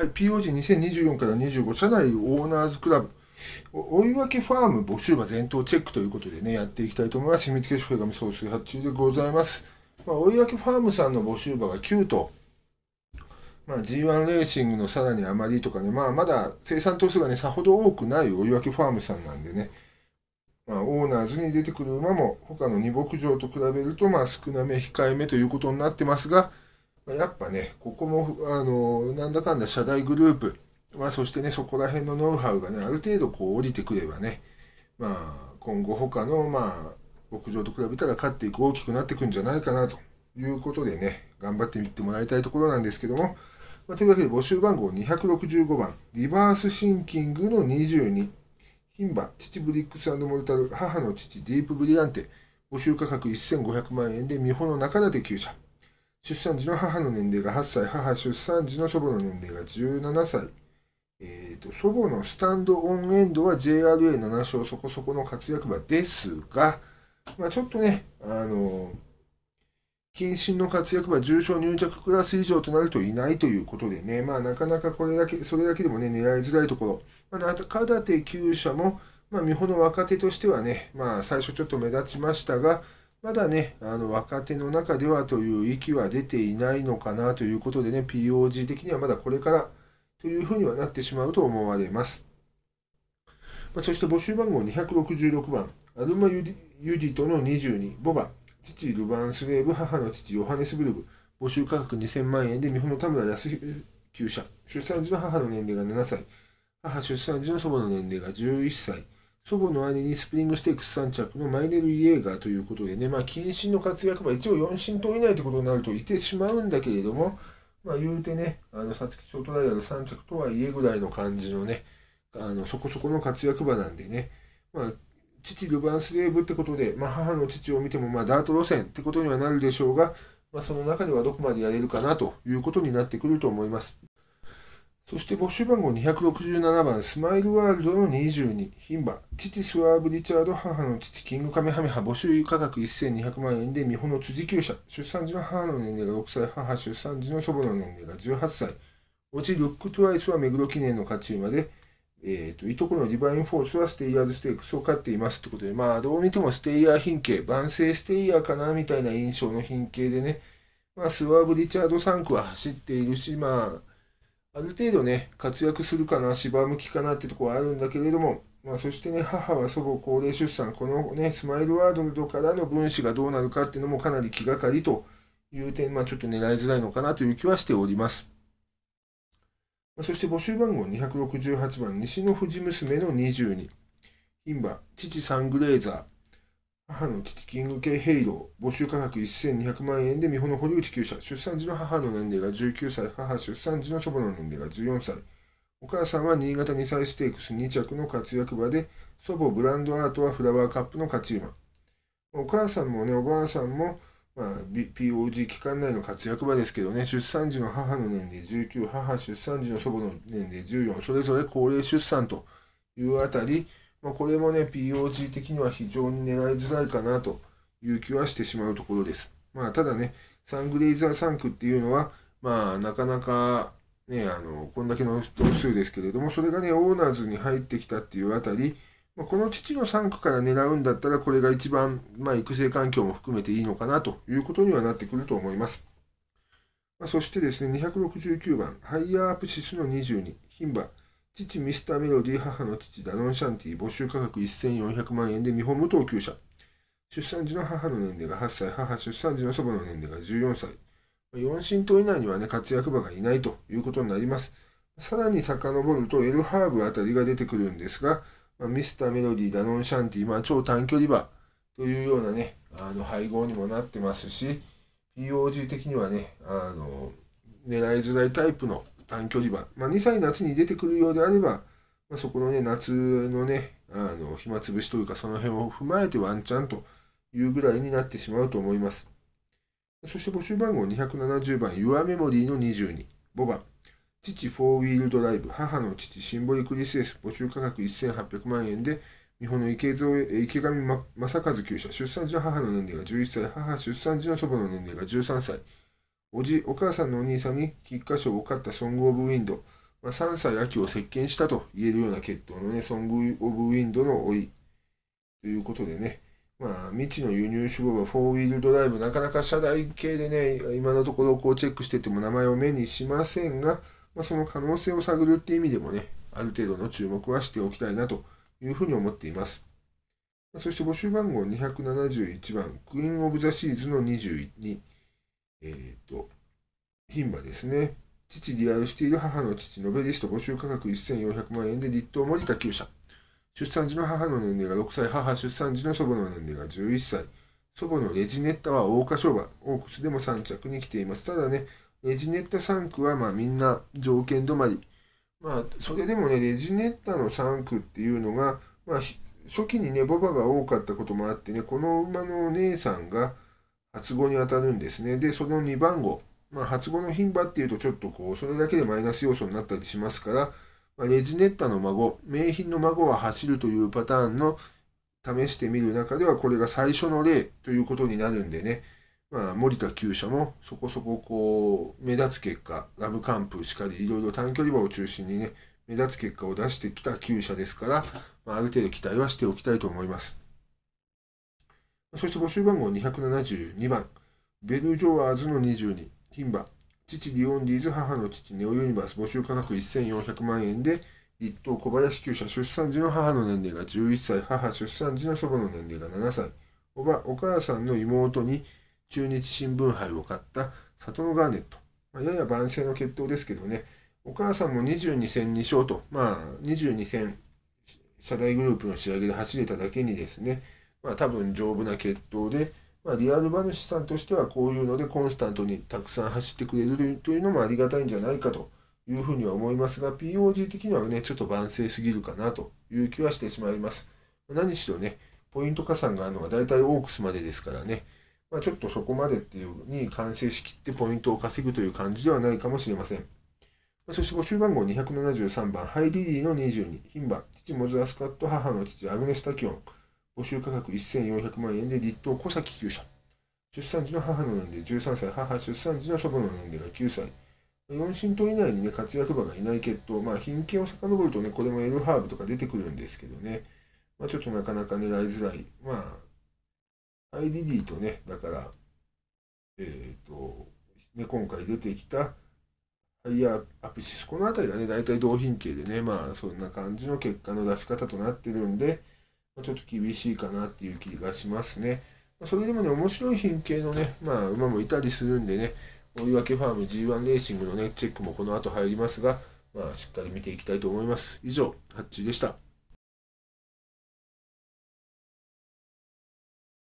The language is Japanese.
はい、POG2024 から25社内オーナーズクラブ追い分けファーム募集馬全頭チェックということでねやっていきたいと思います秘密結社神総帥発注でございます、まあ、追い分けファームさんの募集馬が9と、まあ、G1 レーシングのさらに余りとかね、まあ、まだ生産頭数がね、さほど多くない追い分けファームさんなんでね、まあ、オーナーズに出てくる馬も、他の2牧場と比べると、まあ、少なめ控えめということになってますが、やっぱね、ここも、あの、なんだかんだ社大グループ、まあ、そしてね、そこら辺のノウハウがね、ある程度こう降りてくればね、まあ、今後他の、まあ、牧場と比べたら勝っていく大きくなっていくんじゃないかなということでね、頑張ってみてもらいたいところなんですけども、まあ、というわけで募集番号265番、リバースシンキングの22、牝馬、父ブリックスモルタル、母の父ディープブリアンテ、募集価格1500万円で美本の中立厩舎。出産時の母の年齢が8歳、母出産時の祖母の年齢が17歳。えーと、祖母のスタンドオンエンドは JRA7 勝そこそこの活躍馬ですが、まあ、ちょっとね、あの近親の活躍馬重症入着クラス以上となるといないということでね、まあ、なかなかこれだけ、それだけでもね、狙いづらいところ、まあ、中立厩社も、まあ、美穂の若手としてはね、まあ、最初ちょっと目立ちましたが、まだね、あの若手の中ではという息は出ていないのかなということでね、POG 的にはまだこれからというふうにはなってしまうと思われます。まあ、そして募集番号266番、アルマユディトの22、ボバ、父ルバンスレーブ、母の父ヨハネスブルグ、募集価格2000万円で、日本の田村康久社、出産時の母の年齢が7歳、母出産時の祖母の年齢が11歳、祖母の兄にスプリングステークス3着のマイネル・イエーガーということでね、まあ、謹の活躍は一応4親等以内ということになるといてしまうんだけれども、まあ、言うてね、あの、皐月賞トライアル3着とはいえぐらいの感じのね、あの、そこそこの活躍場なんでね、まあ、父ルバンスレーブってことで、まあ、母の父を見ても、まあ、ダート路線ってことにはなるでしょうが、まあ、その中ではどこまでやれるかなということになってくると思います。そして募集番号267番、スマイルワールドの22、品番、父スワーブ・リチャード、母の父、キングカメハメハ、募集価格1200万円で、美穂の辻厩舎、出産時の母の年齢が6歳、母出産時の祖母の年齢が18歳、後、ルック・トゥワイスは目黒記念の勝ち馬で、えっ、ー、と、いとこのリバイン・フォースはステイヤーズ・ステークスを勝っていますってことで、まあ、どう見てもステイヤー品系、万世ステイヤーかな、みたいな印象の品系でね、まあ、スワーブ・リチャード・サンクは走っているし、まあ、ある程度ね、活躍するかな、芝向きかなってとこはあるんだけれども、まあ、そしてね、母は祖母高齢出産、このね、スマイルワールドからの分子がどうなるかっていうのもかなり気がかりという点、まあ、ちょっと狙いづらいのかなという気はしております。そして募集番号268番、西の藤娘の22。牝馬、父サングレーザー。母の父キング系ヘイロー、募集価格1200万円で美穂の堀内厩舎、出産時の母の年齢が19歳、母出産時の祖母の年齢が14歳。お母さんは新潟2歳ステークス2着の活躍場で、祖母ブランドアートはフラワーカップの勝ち馬。お母さんもね、おばあさんも、まあ、POG 期間内の活躍場ですけどね、出産時の母の年齢19、母出産時の祖母の年齢14、それぞれ高齢出産というあたり、まあ、これもね、POG 的には非常に狙いづらいかなという気はしてしまうところです。まあ、ただね、サングレイザー3区っていうのは、まあ、なかなか、ね、あの、こんだけの頭数ですけれども、それがね、オーナーズに入ってきたっていうあたり、まあ、この父の3区から狙うんだったら、これが一番、まあ、育成環境も含めていいのかなということにはなってくると思います。まあ、そしてですね、269番、ハイヤーアプシスの22、牝馬。父ミスターメロディ母の父ダノンシャンティ、募集価格1400万円で見本無等級者。出産時の母の年齢が8歳、母出産時の祖母の年齢が14歳。4親等以内にはね、活躍馬がいないということになります。さらに遡ると、エルハーブあたりが出てくるんですが、まあ、ミスターメロディダノンシャンティ、まあ、超短距離馬というようなね、あの配合にもなってますし、POG 的にはね、あの、狙いづらいタイプの短距離馬、まあ、2歳夏に出てくるようであれば、まあ、そこのね、夏のね、あの暇つぶしというか、その辺を踏まえてワンチャンというぐらいになってしまうと思います。そして募集番号270番、ユアメモリーの22、5番、父フォーウィールドライブ、母の父シンボリクリスエス、募集価格1800万円で、日本の池池上正和厩舎、出産時の母の年齢が11歳、母出産時の祖母の年齢が13歳、おじ、お母さんのお兄さんに喫箇所を買ったソング・オブ・ウィンド、まあ、3歳秋を席巻したと言えるような決闘のね、ソング・オブ・ウィンドの老いということでね、まあ、未知の輸入手法はフォーウィールドライブ、なかなか車台系でね、今のところこうチェックしてても名前を目にしませんが、まあ、その可能性を探るって意味でもね、ある程度の注目はしておきたいなというふうに思っています。そして募集番号271番、クイーン・オブ・ザ・シーズの22。えっ、ー、と、牝馬ですね。父リアルしている母の父、ノベリスト募集価格1400万円で立東森田厩社。出産時の母の年齢が6歳、母出産時の祖母の年齢が11歳。祖母のレジネッタは桜花賞馬、オークスでも3着に来ています。ただね、レジネッタ3区はまあみんな条件止まり。まあ、それでもね、レジネッタの3区っていうのが、まあ、初期にね、ボバが多かったこともあってね、この馬のお姉さんが、発語に当たるんですね。で、その2番語。まあ、発語の牝馬っていうとちょっとこう、それだけでマイナス要素になったりしますから、まあ、レジネッタの孫、名品の孫は走るというパターンの試してみる中では、これが最初の例ということになるんでね、まあ、森田厩舎もそこそここう、目立つ結果、ラブカンプしかり、いろいろ短距離馬を中心にね、目立つ結果を出してきた厩舎ですから、まあ、ある程度期待はしておきたいと思います。そして募集番号272番、ベルジョワーズの22、ン馬、父リオンディーズ、母の父ネオユニバース、募集価格1400万円で、一等小林旧舎、出産時の母の年齢が11歳、母出産時の祖母の年齢が7歳、おば、お母さんの妹に中日新聞杯を買った里野ガーネット、まあ、やや万世の決闘ですけどね、お母さんも22戦2勝と、まあ、22戦、社大グループの仕上げで走れただけにですね、まあ、多分丈夫な血統で、まあ、リアル馬主さんとしてはこういうのでコンスタントにたくさん走ってくれるというのもありがたいんじゃないかというふうには思いますが POG 的にはねちょっと万世すぎるかなという気はしてしまいます何しろねポイント加算があるのが大体オークスまでですからね、まあ、ちょっとそこまでっていうに完成しきってポイントを稼ぐという感じではないかもしれませんそして募集番号273番、ハイディリーの22、牝馬、父モズアスカット、母の父アグネスタキオン、募集価格1400万円で立東小崎厩舎。出産時の母の年齢13歳、母出産時の祖母の年齢が9歳。4親等以内にね、活躍馬がいない血統、まあ、貧血を遡るとね、これもエハーブとか出てくるんですけどね、まあ、ちょっとなかなか狙いづらい。まあ、IDD とね、だから、えっ、ー、と、ね、今回出てきた、ハイヤーアプシス、この辺りがね、大体同品系でね、まあ、そんな感じの結果の出し方となってるんで、ちょっと厳しいかなっていう気がしますね。それでもね、面白い品系のね、まあ、馬もいたりするんでね、追い分けファーム G1 レーシングのね、チェックもこの後入りますが、まあ、しっかり見ていきたいと思います。以上、ハッチーでした。